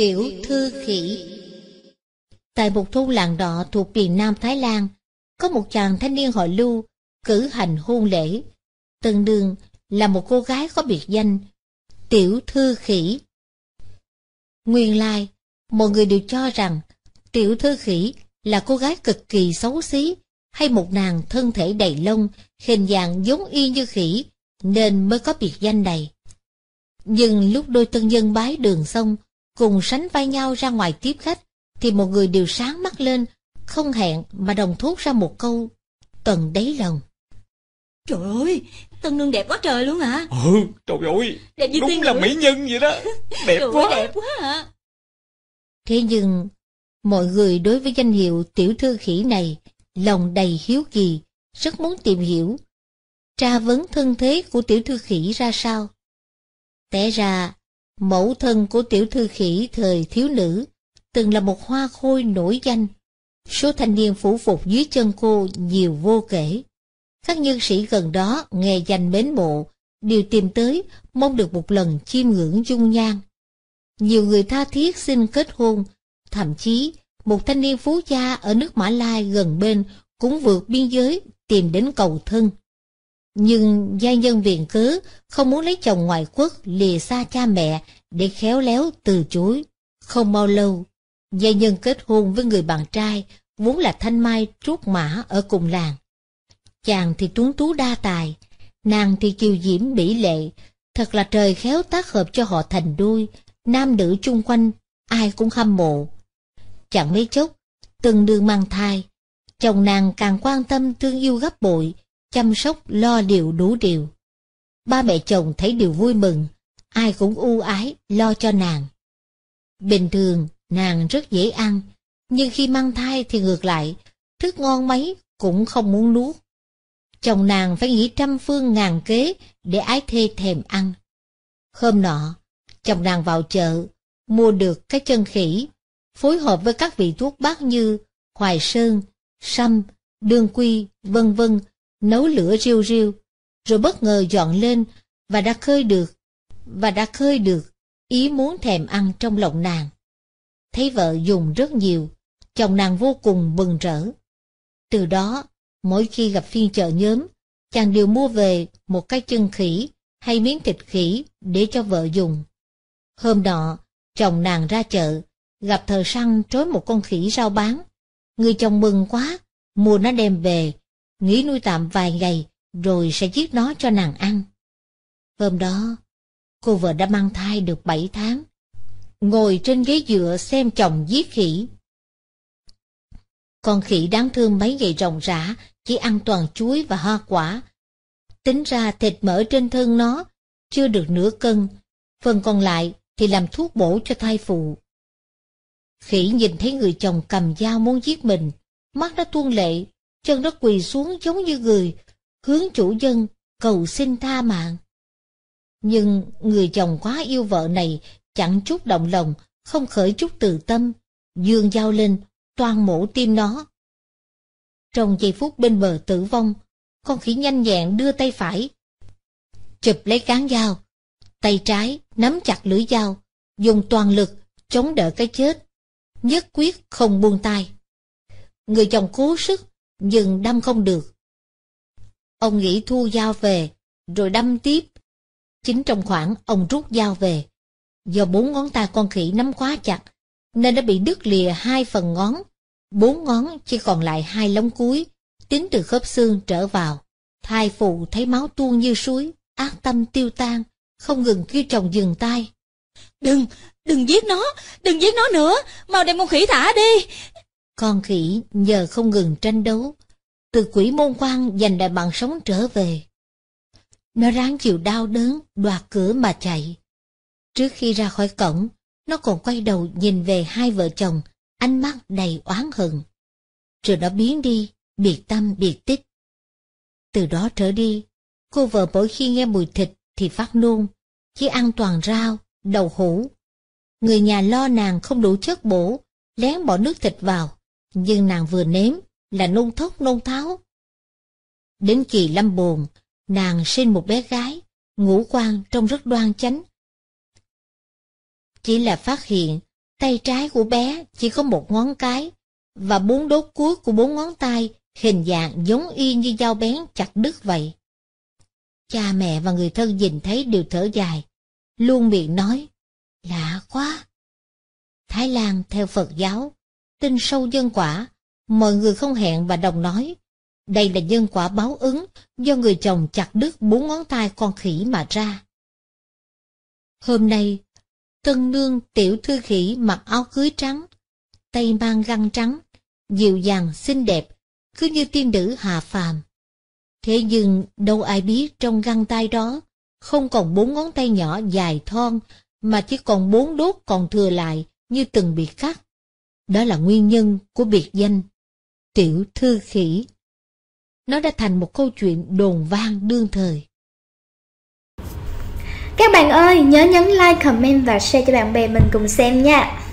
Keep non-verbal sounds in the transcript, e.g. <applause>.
Tiểu Thư Khỉ Tại một thôn làng đọ thuộc miền Nam Thái Lan, có một chàng thanh niên họ Lưu cử hành hôn lễ. Từng đương là một cô gái có biệt danh Tiểu Thư Khỉ. Nguyên lai, mọi người đều cho rằng Tiểu Thư Khỉ là cô gái cực kỳ xấu xí hay một nàng thân thể đầy lông, hình dạng giống y như khỉ, nên mới có biệt danh này. Nhưng lúc đôi tân dân bái đường xong, cùng sánh vai nhau ra ngoài tiếp khách, thì một người đều sáng mắt lên, không hẹn mà đồng thốt ra một câu tần đáy lòng. Trời ơi, Tân Nương đẹp quá trời luôn hả? À? Ừ, trời ơi, đẹp như đúng là mỹ nhân vậy đó, <laughs> đẹp trời quá. Ơi, đẹp quá hả? Thế nhưng, mọi người đối với danh hiệu tiểu thư khỉ này, lòng đầy hiếu kỳ, rất muốn tìm hiểu, tra vấn thân thế của tiểu thư khỉ ra sao. Té ra, Mẫu thân của tiểu thư khỉ thời thiếu nữ, từng là một hoa khôi nổi danh. Số thanh niên phủ phục dưới chân cô nhiều vô kể. Các nhân sĩ gần đó nghe danh mến mộ, đều tìm tới, mong được một lần chiêm ngưỡng dung nhan. Nhiều người tha thiết xin kết hôn, thậm chí một thanh niên phú gia ở nước Mã Lai gần bên cũng vượt biên giới tìm đến cầu thân nhưng gia nhân viện cứ không muốn lấy chồng ngoại quốc lìa xa cha mẹ để khéo léo từ chối. Không bao lâu, gia nhân kết hôn với người bạn trai vốn là thanh mai trút mã ở cùng làng. Chàng thì tuấn tú đa tài, nàng thì kiều diễm bỉ lệ, thật là trời khéo tác hợp cho họ thành đuôi, nam nữ chung quanh ai cũng hâm mộ. Chẳng mấy chốc, từng đường mang thai, chồng nàng càng quan tâm thương yêu gấp bội, chăm sóc lo điều đủ điều. Ba mẹ chồng thấy điều vui mừng, ai cũng ưu ái lo cho nàng. Bình thường, nàng rất dễ ăn, nhưng khi mang thai thì ngược lại, thức ngon mấy cũng không muốn nuốt. Chồng nàng phải nghĩ trăm phương ngàn kế để ái thê thèm ăn. Hôm nọ, chồng nàng vào chợ, mua được cái chân khỉ, phối hợp với các vị thuốc bắc như hoài sơn, sâm, đương quy, vân vân nấu lửa riêu riêu, rồi bất ngờ dọn lên và đã khơi được, và đã khơi được ý muốn thèm ăn trong lòng nàng. Thấy vợ dùng rất nhiều, chồng nàng vô cùng bừng rỡ. Từ đó, mỗi khi gặp phiên chợ nhóm, chàng đều mua về một cái chân khỉ hay miếng thịt khỉ để cho vợ dùng. Hôm nọ, chồng nàng ra chợ, gặp thợ săn trói một con khỉ rau bán. Người chồng mừng quá, mua nó đem về, nghỉ nuôi tạm vài ngày rồi sẽ giết nó cho nàng ăn. Hôm đó, cô vợ đã mang thai được bảy tháng, ngồi trên ghế dựa xem chồng giết khỉ. Con khỉ đáng thương mấy ngày ròng rã, chỉ ăn toàn chuối và hoa quả. Tính ra thịt mỡ trên thân nó chưa được nửa cân, phần còn lại thì làm thuốc bổ cho thai phụ. Khỉ nhìn thấy người chồng cầm dao muốn giết mình, mắt nó tuôn lệ chân nó quỳ xuống giống như người, hướng chủ dân cầu xin tha mạng. Nhưng người chồng quá yêu vợ này chẳng chút động lòng, không khởi chút từ tâm, dương dao lên, toàn mổ tim nó. Trong giây phút bên bờ tử vong, con khỉ nhanh nhẹn đưa tay phải, chụp lấy cán dao, tay trái nắm chặt lưỡi dao, dùng toàn lực chống đỡ cái chết, nhất quyết không buông tay. Người chồng cố sức nhưng đâm không được. Ông nghĩ thu dao về, rồi đâm tiếp. Chính trong khoảng ông rút dao về. Do bốn ngón tay con khỉ nắm quá chặt, nên đã bị đứt lìa hai phần ngón. Bốn ngón chỉ còn lại hai lóng cuối, tính từ khớp xương trở vào. Thai phụ thấy máu tuôn như suối, ác tâm tiêu tan, không ngừng kêu chồng dừng tay. Đừng, đừng giết nó, đừng giết nó nữa, mau đem con khỉ thả đi, con khỉ nhờ không ngừng tranh đấu, từ quỷ môn quan giành lại mạng sống trở về. Nó ráng chịu đau đớn, đoạt cửa mà chạy. Trước khi ra khỏi cổng, nó còn quay đầu nhìn về hai vợ chồng, ánh mắt đầy oán hận. Rồi nó biến đi, biệt tâm biệt tích. Từ đó trở đi, cô vợ mỗi khi nghe mùi thịt thì phát nôn, chỉ ăn toàn rau, đầu hũ. Người nhà lo nàng không đủ chất bổ, lén bỏ nước thịt vào nhưng nàng vừa nếm là nôn thốc nôn tháo. Đến kỳ lâm bồn, nàng sinh một bé gái, ngũ quan trông rất đoan chánh. Chỉ là phát hiện, tay trái của bé chỉ có một ngón cái, và bốn đốt cuối của bốn ngón tay hình dạng giống y như dao bén chặt đứt vậy. Cha mẹ và người thân nhìn thấy đều thở dài, luôn miệng nói, lạ quá. Thái Lan theo Phật giáo tin sâu nhân quả, mọi người không hẹn và đồng nói. Đây là nhân quả báo ứng do người chồng chặt đứt bốn ngón tay con khỉ mà ra. Hôm nay, tân nương tiểu thư khỉ mặc áo cưới trắng, tay mang găng trắng, dịu dàng xinh đẹp, cứ như tiên nữ hạ phàm. Thế nhưng đâu ai biết trong găng tay đó không còn bốn ngón tay nhỏ dài thon mà chỉ còn bốn đốt còn thừa lại như từng bị cắt. Đó là nguyên nhân của biệt danh Tiểu Thư Khỉ. Nó đã thành một câu chuyện đồn vang đương thời. Các bạn ơi, nhớ nhấn like, comment và share cho bạn bè mình cùng xem nha.